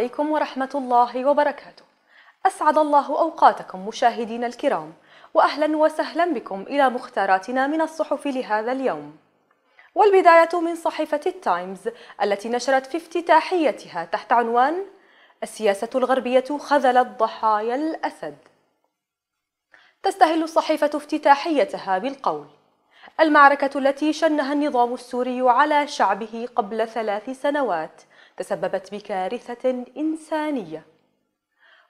عليكم ورحمة الله وبركاته. أسعد الله أوقاتكم مشاهدينا الكرام، وأهلا وسهلا بكم إلى مختاراتنا من الصحف لهذا اليوم. والبداية من صحيفة التايمز التي نشرت في افتتاحيتها تحت عنوان: السياسة الغربية خذلت ضحايا الأسد. تستهل الصحيفة افتتاحيتها بالقول: المعركة التي شنها النظام السوري على شعبه قبل ثلاث سنوات تسببت بكارثة إنسانية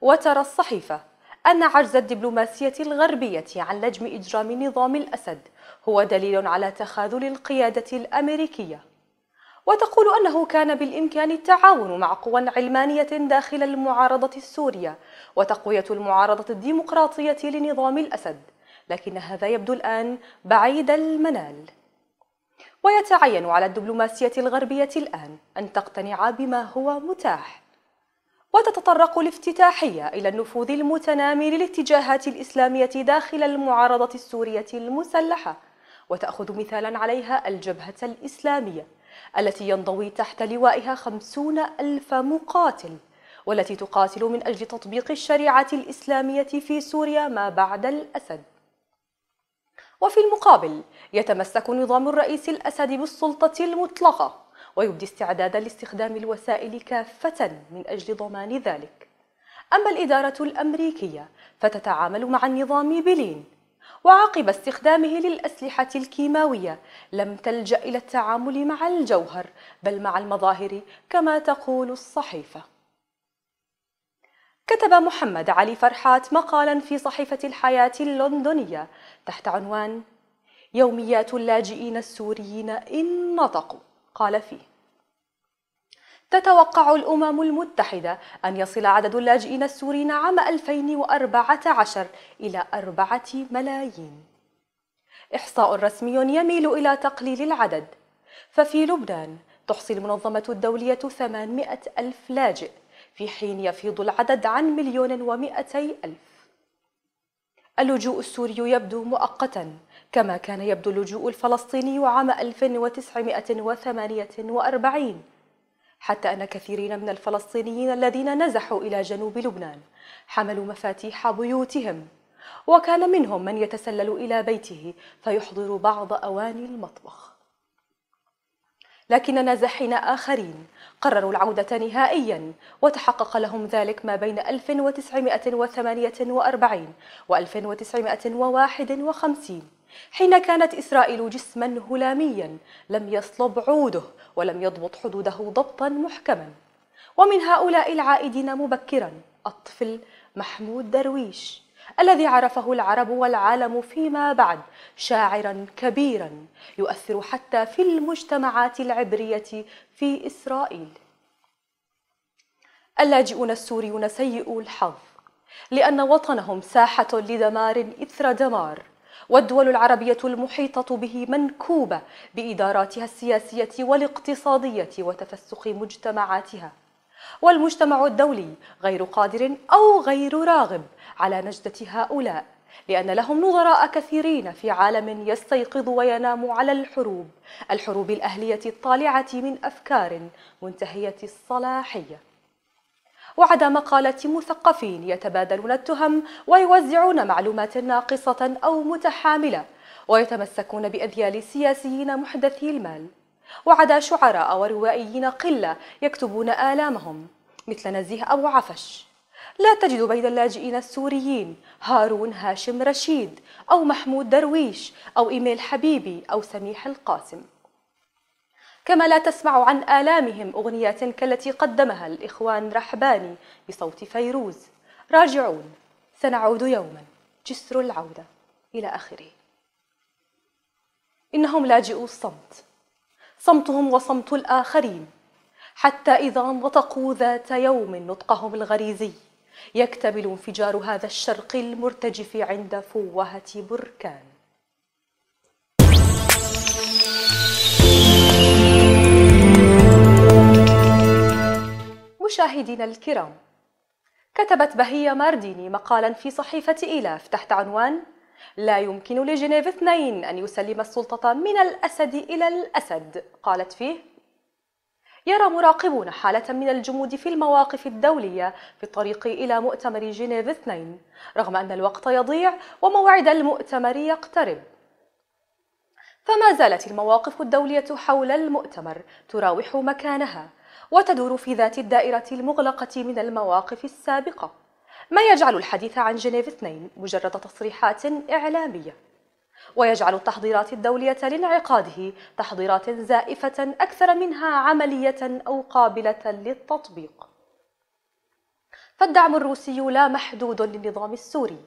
وترى الصحيفة أن عجز الدبلوماسية الغربية عن لجم إجرام نظام الأسد هو دليل على تخاذل القيادة الأمريكية وتقول أنه كان بالإمكان التعاون مع قوى علمانية داخل المعارضة السورية وتقوية المعارضة الديمقراطية لنظام الأسد لكن هذا يبدو الآن بعيد المنال ويتعين على الدبلوماسية الغربية الآن أن تقتنع بما هو متاح وتتطرق الافتتاحية إلى النفوذ المتنامي للاتجاهات الإسلامية داخل المعارضة السورية المسلحة وتأخذ مثالا عليها الجبهة الإسلامية التي ينضوي تحت لوائها خمسون ألف مقاتل والتي تقاتل من أجل تطبيق الشريعة الإسلامية في سوريا ما بعد الأسد وفي المقابل يتمسك نظام الرئيس الأسد بالسلطة المطلقة ويبدي استعدادا لاستخدام الوسائل كافة من أجل ضمان ذلك أما الإدارة الأمريكية فتتعامل مع النظام بلين وعقب استخدامه للأسلحة الكيماوية لم تلجأ إلى التعامل مع الجوهر بل مع المظاهر كما تقول الصحيفة كتب محمد علي فرحات مقالا في صحيفة الحياة اللندنية تحت عنوان يوميات اللاجئين السوريين إن نطقوا قال فيه تتوقع الأمم المتحدة أن يصل عدد اللاجئين السوريين عام 2014 إلى أربعة ملايين إحصاء رسمي يميل إلى تقليل العدد ففي لبنان تحصي المنظمة الدولية 800 ألف لاجئ في حين يفيض العدد عن مليون ومئتي ألف اللجوء السوري يبدو مؤقتا كما كان يبدو اللجوء الفلسطيني عام 1948 حتى أن كثيرين من الفلسطينيين الذين نزحوا إلى جنوب لبنان حملوا مفاتيح بيوتهم وكان منهم من يتسلل إلى بيته فيحضر بعض أواني المطبخ لكن نازحين آخرين قرروا العودة نهائيا وتحقق لهم ذلك ما بين 1948 و 1951 حين كانت إسرائيل جسما هلاميا لم يصلب عوده ولم يضبط حدوده ضبطا محكما ومن هؤلاء العائدين مبكرا الطفل محمود درويش الذي عرفه العرب والعالم فيما بعد شاعرا كبيرا يؤثر حتى في المجتمعات العبرية في إسرائيل اللاجئون السوريون سيئو الحظ لأن وطنهم ساحة لدمار إثر دمار والدول العربية المحيطة به منكوبة بإداراتها السياسية والاقتصادية وتفسخ مجتمعاتها والمجتمع الدولي غير قادر أو غير راغب على نجدة هؤلاء لأن لهم نظراء كثيرين في عالم يستيقظ وينام على الحروب الحروب الأهلية الطالعة من أفكار منتهية الصلاحية وعدا مقالة مثقفين يتبادلون التهم ويوزعون معلومات ناقصة أو متحاملة ويتمسكون بأذيال سياسيين محدثي المال وعدا شعراء وروائيين قلة يكتبون آلامهم مثل نزيه أبو عفش لا تجد بين اللاجئين السوريين هارون هاشم رشيد أو محمود درويش أو إيميل حبيبي أو سميح القاسم كما لا تسمع عن آلامهم أغنيات كالتي قدمها الإخوان رحباني بصوت فيروز راجعون سنعود يوما جسر العودة إلى آخره إنهم لاجئو الصمت صمتهم وصمت الآخرين حتى إذا نطقوا ذات يوم نطقهم الغريزي يكتمل انفجار هذا الشرق المرتجف عند فوهة بركان مشاهدينا الكرام كتبت بهية مارديني مقالا في صحيفة إيلاف تحت عنوان لا يمكن لجنيف اثنين أن يسلم السلطة من الأسد إلى الأسد قالت فيه يرى مراقبون حالة من الجمود في المواقف الدولية في الطريق إلى مؤتمر جنيف اثنين رغم أن الوقت يضيع وموعد المؤتمر يقترب فما زالت المواقف الدولية حول المؤتمر تراوح مكانها وتدور في ذات الدائرة المغلقة من المواقف السابقة ما يجعل الحديث عن جنيف 2 مجرد تصريحات إعلامية ويجعل التحضيرات الدولية لانعقاده تحضيرات زائفة أكثر منها عملية أو قابلة للتطبيق فالدعم الروسي لا محدود للنظام السوري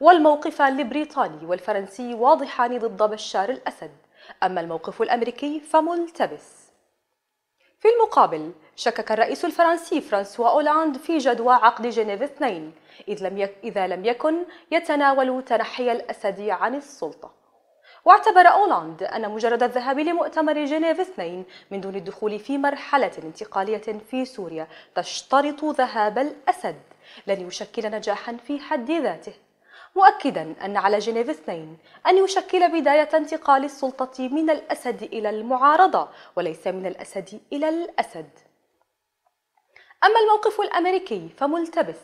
والموقفان البريطاني والفرنسي واضحان ضد بشار الأسد أما الموقف الأمريكي فملتبس في المقابل شكك الرئيس الفرنسي فرانسوا أولاند في جدوى عقد جنيف اثنين إذ لم يك إذا لم يكن يتناول تنحي الأسد عن السلطة واعتبر أولاند أن مجرد الذهاب لمؤتمر جنيف اثنين من دون الدخول في مرحلة انتقالية في سوريا تشترط ذهاب الأسد لن يشكل نجاحا في حد ذاته مؤكدا أن على جنيف اثنين أن يشكل بداية انتقال السلطة من الأسد إلى المعارضة وليس من الأسد إلى الأسد أما الموقف الأمريكي فملتبس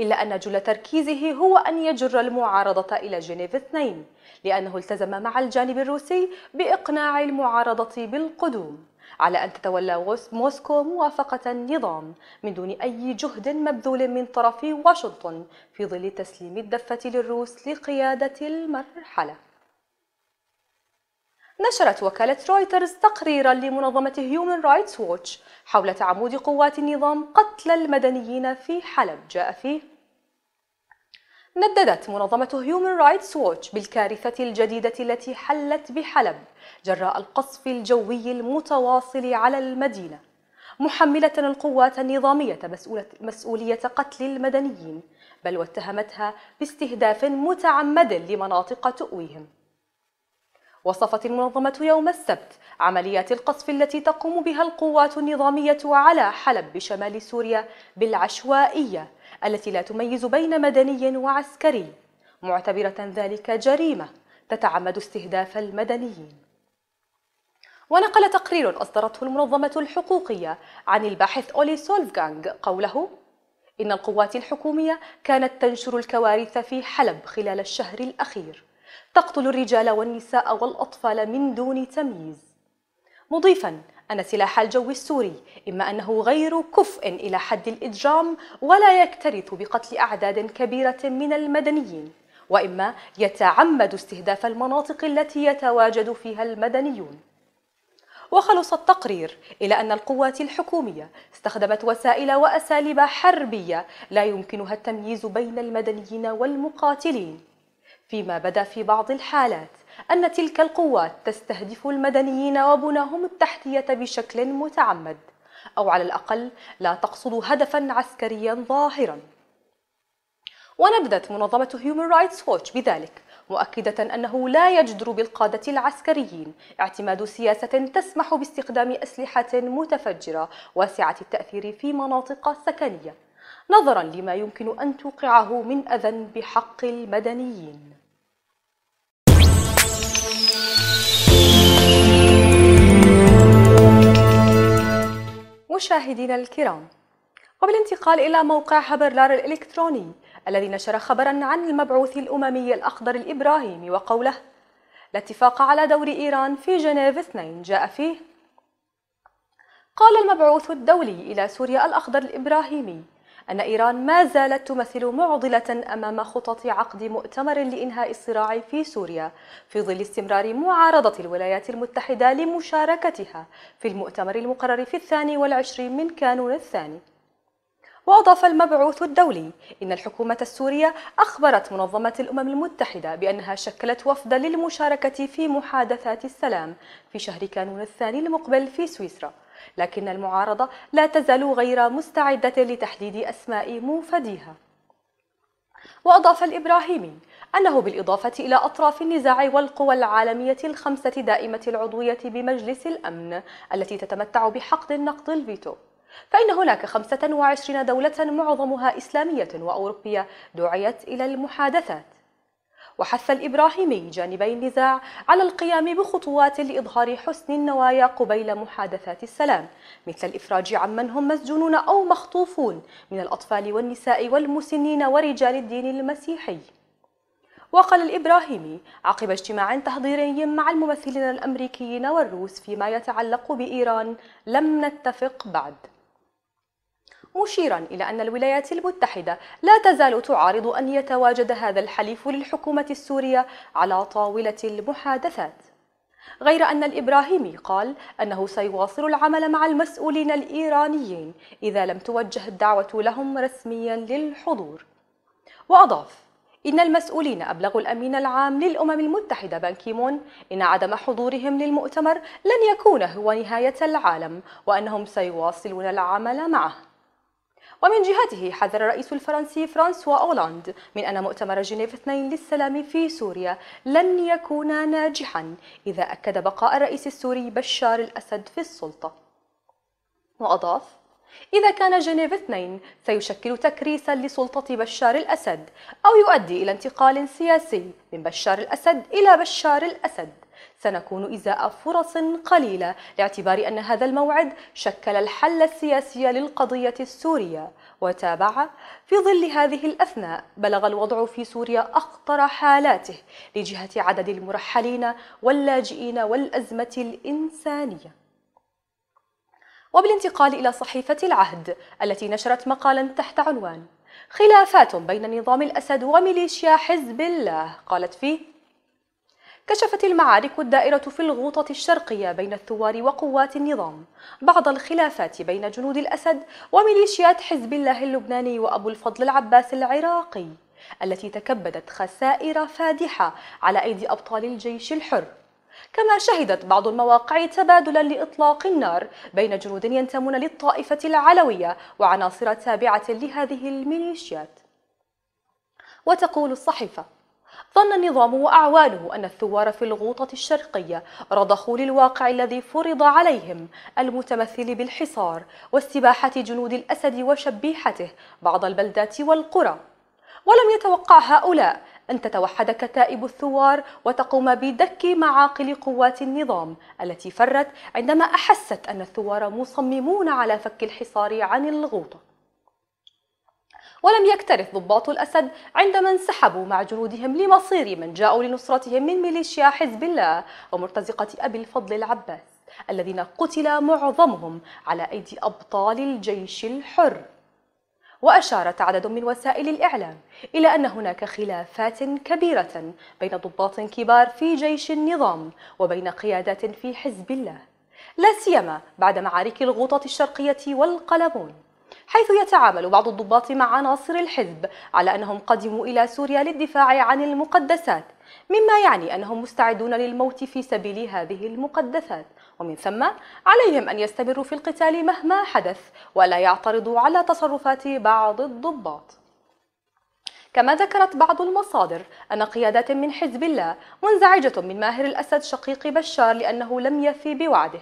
إلا أن جل تركيزه هو أن يجر المعارضة إلى جنيف 2 لأنه التزم مع الجانب الروسي بإقناع المعارضة بالقدوم على أن تتولى موسكو موافقة النظام من دون أي جهد مبذول من طرف واشنطن في ظل تسليم الدفة للروس لقيادة المرحلة نشرت وكالة رويترز تقريرا لمنظمة هيومن رايتس ووتش حول تعمد قوات النظام قتل المدنيين في حلب جاء فيه نددت منظمة هيومن رايتس ووتش بالكارثة الجديدة التي حلت بحلب جراء القصف الجوي المتواصل على المدينة محملة القوات النظامية مسؤولية قتل المدنيين بل واتهمتها باستهداف متعمد لمناطق تؤويهم وصفت المنظمة يوم السبت عمليات القصف التي تقوم بها القوات النظامية على حلب بشمال سوريا بالعشوائية التي لا تميز بين مدني وعسكري معتبرة ذلك جريمة تتعمد استهداف المدنيين ونقل تقرير أصدرته المنظمة الحقوقية عن الباحث أولي سولفغانغ قوله إن القوات الحكومية كانت تنشر الكوارث في حلب خلال الشهر الأخير تقتل الرجال والنساء والأطفال من دون تمييز مضيفا أن سلاح الجو السوري إما أنه غير كفء إلى حد الإجرام ولا يكترث بقتل أعداد كبيرة من المدنيين وإما يتعمد استهداف المناطق التي يتواجد فيها المدنيون وخلص التقرير إلى أن القوات الحكومية استخدمت وسائل وأساليب حربية لا يمكنها التمييز بين المدنيين والمقاتلين فيما بدا في بعض الحالات أن تلك القوات تستهدف المدنيين وبناهم التحتية بشكل متعمد أو على الأقل لا تقصد هدفا عسكريا ظاهرا ونبذت منظمة هيومن رايتس ووتش بذلك مؤكدة أنه لا يجدر بالقادة العسكريين اعتماد سياسة تسمح باستخدام أسلحة متفجرة واسعة التأثير في مناطق سكنية نظرا لما يمكن أن توقعه من أذى بحق المدنيين مشاهدينا الكرام وبالانتقال إلى موقع هبرلار الإلكتروني الذي نشر خبرا عن المبعوث الأممي الأخضر الإبراهيمي وقوله الاتفاق على دور إيران في جنيف 2 جاء فيه قال المبعوث الدولي إلى سوريا الأخضر الإبراهيمي أن إيران ما زالت تمثل معضلة أمام خطط عقد مؤتمر لإنهاء الصراع في سوريا في ظل استمرار معارضة الولايات المتحدة لمشاركتها في المؤتمر المقرر في الثاني والعشرين من كانون الثاني وأضاف المبعوث الدولي إن الحكومة السورية أخبرت منظمة الأمم المتحدة بأنها شكلت وفدا للمشاركة في محادثات السلام في شهر كانون الثاني المقبل في سويسرا لكن المعارضة لا تزال غير مستعدة لتحديد أسماء موفديها وأضاف الإبراهيمي أنه بالإضافة إلى أطراف النزاع والقوى العالمية الخمسة دائمة العضوية بمجلس الأمن التي تتمتع بحقد النقد الفيتو فإن هناك 25 دولة معظمها إسلامية وأوروبية دعيت إلى المحادثات وحث الإبراهيمي جانبي النزاع على القيام بخطوات لإظهار حسن النوايا قبيل محادثات السلام مثل الإفراج عمن هم مسجونون أو مخطوفون من الأطفال والنساء والمسنين ورجال الدين المسيحي وقال الإبراهيمي عقب اجتماع تحضيري مع الممثلين الأمريكيين والروس فيما يتعلق بإيران لم نتفق بعد مشيرا إلى أن الولايات المتحدة لا تزال تعارض أن يتواجد هذا الحليف للحكومة السورية على طاولة المحادثات غير أن الإبراهيمي قال أنه سيواصل العمل مع المسؤولين الإيرانيين إذا لم توجه الدعوة لهم رسميا للحضور وأضاف إن المسؤولين أبلغوا الأمين العام للأمم المتحدة بانكيمون إن عدم حضورهم للمؤتمر لن يكون هو نهاية العالم وأنهم سيواصلون العمل معه ومن جهته حذر الرئيس الفرنسي فرانسوا أولاند من أن مؤتمر جنيف 2 للسلام في سوريا لن يكون ناجحا إذا أكد بقاء الرئيس السوري بشار الأسد في السلطة وأضاف إذا كان جنيف 2 سيشكل تكريسا لسلطة بشار الأسد أو يؤدي إلى انتقال سياسي من بشار الأسد إلى بشار الأسد سنكون إزاء فرص قليلة لاعتبار أن هذا الموعد شكل الحل السياسي للقضية السورية وتابع في ظل هذه الأثناء بلغ الوضع في سوريا أخطر حالاته لجهة عدد المرحلين واللاجئين والأزمة الإنسانية وبالانتقال إلى صحيفة العهد التي نشرت مقالا تحت عنوان خلافات بين نظام الأسد وميليشيا حزب الله قالت فيه كشفت المعارك الدائرة في الغوطة الشرقية بين الثوار وقوات النظام بعض الخلافات بين جنود الأسد وميليشيات حزب الله اللبناني وأبو الفضل العباس العراقي التي تكبدت خسائر فادحة على أيدي أبطال الجيش الحر كما شهدت بعض المواقع تبادلا لإطلاق النار بين جنود ينتمون للطائفة العلوية وعناصر تابعة لهذه الميليشيات وتقول الصحيفة ظن النظام وأعوانه أن الثوار في الغوطة الشرقية رضخوا للواقع الذي فرض عليهم المتمثل بالحصار واستباحة جنود الأسد وشبيحته بعض البلدات والقرى ولم يتوقع هؤلاء أن تتوحد كتائب الثوار وتقوم بدك معاقل قوات النظام التي فرت عندما أحست أن الثوار مصممون على فك الحصار عن الغوطة ولم يكترث ضباط الأسد عندما انسحبوا مع جنودهم لمصير من جاءوا لنصرتهم من ميليشيا حزب الله ومرتزقة أبي الفضل العباس الذين قتل معظمهم على أيدي أبطال الجيش الحر وأشارت عدد من وسائل الإعلام إلى أن هناك خلافات كبيرة بين ضباط كبار في جيش النظام وبين قيادات في حزب الله لا سيما بعد معارك الغوطة الشرقية والقلمون حيث يتعامل بعض الضباط مع عناصر الحزب على أنهم قدموا إلى سوريا للدفاع عن المقدسات مما يعني أنهم مستعدون للموت في سبيل هذه المقدسات ومن ثم عليهم أن يستمروا في القتال مهما حدث ولا يعترضوا على تصرفات بعض الضباط كما ذكرت بعض المصادر أن قيادات من حزب الله منزعجة من ماهر الأسد شقيق بشار لأنه لم يفي بوعده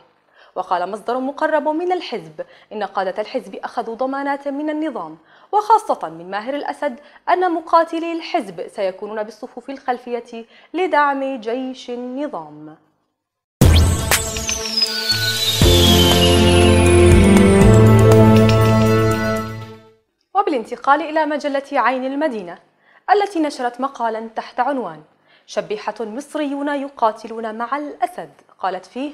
وقال مصدر مقرب من الحزب إن قادة الحزب أخذوا ضمانات من النظام وخاصة من ماهر الأسد أن مقاتلي الحزب سيكونون بالصفوف الخلفية لدعم جيش النظام وبالانتقال إلى مجلة عين المدينة التي نشرت مقالا تحت عنوان شبيحة مصريون يقاتلون مع الأسد قالت فيه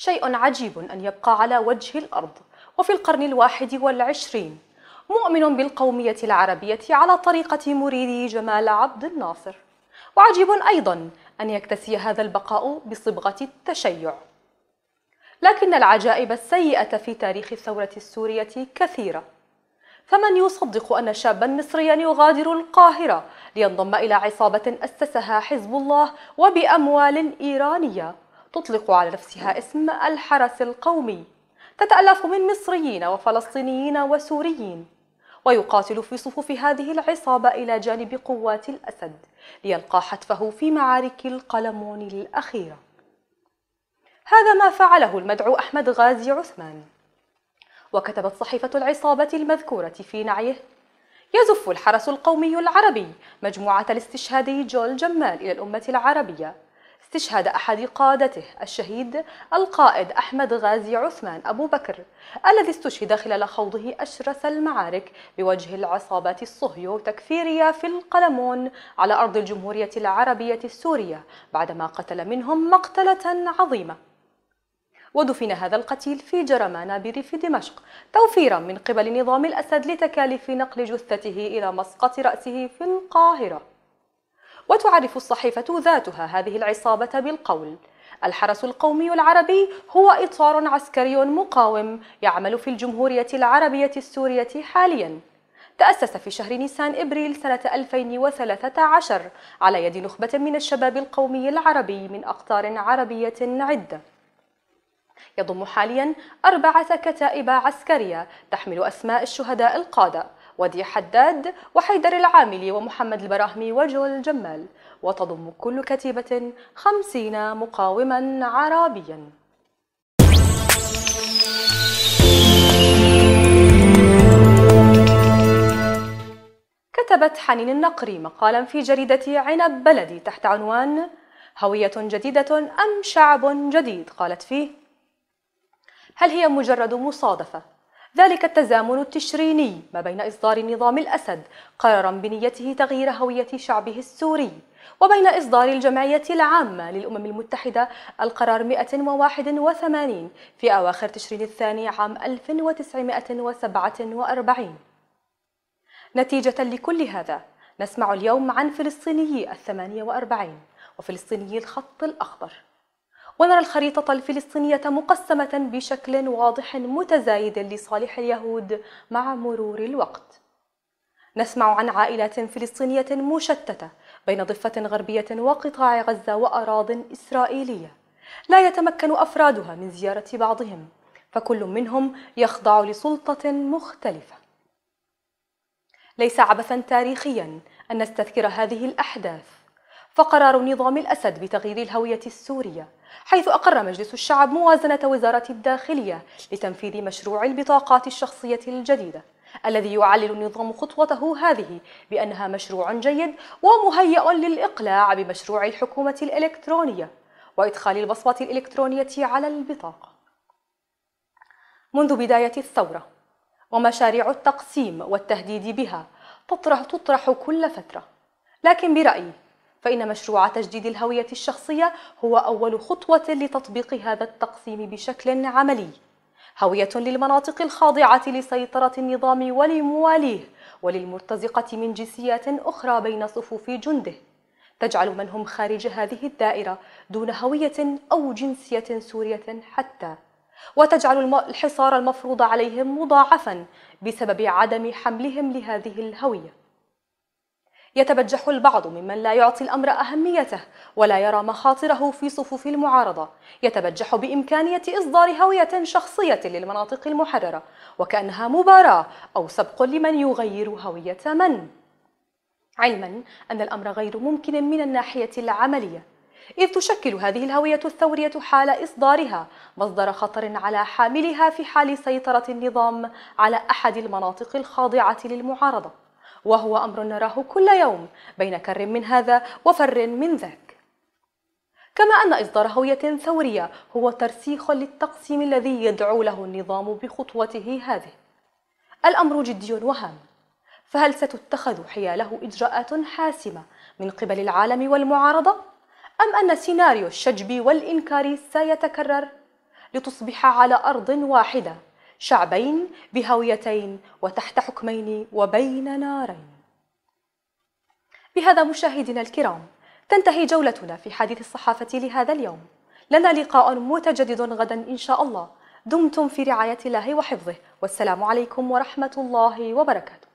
شيء عجيب أن يبقى على وجه الأرض وفي القرن الواحد والعشرين مؤمن بالقومية العربية على طريقة مريدي جمال عبد الناصر وعجيب أيضا أن يكتسي هذا البقاء بصبغة التشيع لكن العجائب السيئة في تاريخ الثورة السورية كثيرة فمن يصدق أن شابا مصريا يغادر القاهرة لينضم إلى عصابة أسسها حزب الله وبأموال إيرانية تطلق على نفسها اسم الحرس القومي تتألف من مصريين وفلسطينيين وسوريين ويقاتل في صفوف هذه العصابة إلى جانب قوات الأسد ليلقى حتفه في معارك القلمون الأخيرة هذا ما فعله المدعو أحمد غازي عثمان وكتبت صحيفة العصابة المذكورة في نعيه يزف الحرس القومي العربي مجموعة الاستشهادي جول جمال إلى الأمة العربية استشهاد أحد قادته الشهيد القائد أحمد غازي عثمان أبو بكر الذي استشهد خلال خوضه أشرس المعارك بوجه العصابات الصهيو تكفيرية في القلمون على أرض الجمهورية العربية السورية بعدما قتل منهم مقتلة عظيمة ودفن هذا القتيل في جرمانا بريف دمشق توفيرا من قبل نظام الأسد لتكاليف نقل جثته إلى مسقط رأسه في القاهرة وتعرف الصحيفة ذاتها هذه العصابة بالقول الحرس القومي العربي هو إطار عسكري مقاوم يعمل في الجمهورية العربية السورية حالياً تأسس في شهر نيسان إبريل سنة 2013 على يد نخبة من الشباب القومي العربي من أقطار عربية عدة يضم حاليا أربعة كتائب عسكرية تحمل أسماء الشهداء القادة ودي حداد وحيدر العاملي ومحمد البراهمي وجول الجمال وتضم كل كتيبة خمسين مقاوما عربيا كتبت حنين النقري مقالا في جريدة عنب بلدي تحت عنوان هوية جديدة أم شعب جديد قالت فيه هل هي مجرد مصادفة ذلك التزامن التشريني ما بين إصدار نظام الأسد قرارا بنيته تغيير هوية شعبه السوري وبين إصدار الجمعية العامة للأمم المتحدة القرار 181 في أواخر تشرين الثاني عام 1947 نتيجة لكل هذا نسمع اليوم عن فلسطيني الثمانية وأربعين وفلسطيني الخط الأخضر ونرى الخريطة الفلسطينية مقسمة بشكل واضح متزايد لصالح اليهود مع مرور الوقت نسمع عن عائلات فلسطينية مشتتة بين ضفة غربية وقطاع غزة وأراض إسرائيلية لا يتمكن أفرادها من زيارة بعضهم فكل منهم يخضع لسلطة مختلفة ليس عبثا تاريخيا أن نستذكر هذه الأحداث فقرار نظام الأسد بتغيير الهوية السورية حيث أقر مجلس الشعب موازنة وزارة الداخلية لتنفيذ مشروع البطاقات الشخصية الجديدة الذي يعلل النظام خطوته هذه بأنها مشروع جيد ومهيأ للإقلاع بمشروع الحكومة الإلكترونية وإدخال البصمة الإلكترونية على البطاقة منذ بداية الثورة ومشاريع التقسيم والتهديد بها تطرح تطرح كل فترة لكن برأيي فإن مشروع تجديد الهوية الشخصية هو أول خطوة لتطبيق هذا التقسيم بشكل عملي هوية للمناطق الخاضعة لسيطرة النظام ولمواليه وللمرتزقة من جنسيات أخرى بين صفوف جنده تجعل من هم خارج هذه الدائرة دون هوية أو جنسية سورية حتى وتجعل الحصار المفروض عليهم مضاعفا بسبب عدم حملهم لهذه الهويه يتبجح البعض ممن لا يعطي الأمر أهميته ولا يرى مخاطره في صفوف المعارضة يتبجح بإمكانية إصدار هوية شخصية للمناطق المحررة وكأنها مباراة أو سبق لمن يغير هوية من علما أن الأمر غير ممكن من الناحية العملية إذ تشكل هذه الهوية الثورية حال إصدارها مصدر خطر على حاملها في حال سيطرة النظام على أحد المناطق الخاضعة للمعارضة وهو أمر نراه كل يوم بين كر من هذا وفر من ذاك كما أن إصدار هوية ثورية هو ترسيخ للتقسيم الذي يدعو له النظام بخطوته هذه الأمر جدي وهام فهل ستتخذ حياله إجراءات حاسمة من قبل العالم والمعارضة؟ أم أن سيناريو الشجب والإنكار سيتكرر لتصبح على أرض واحدة شعبين بهويتين وتحت حكمين وبين نارين بهذا مشاهدينا الكرام تنتهي جولتنا في حديث الصحافة لهذا اليوم لنا لقاء متجدد غدا إن شاء الله دمتم في رعاية الله وحفظه والسلام عليكم ورحمة الله وبركاته